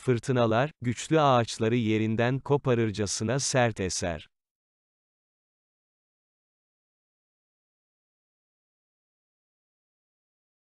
Fırtınalar, güçlü ağaçları yerinden koparırcasına sert eser.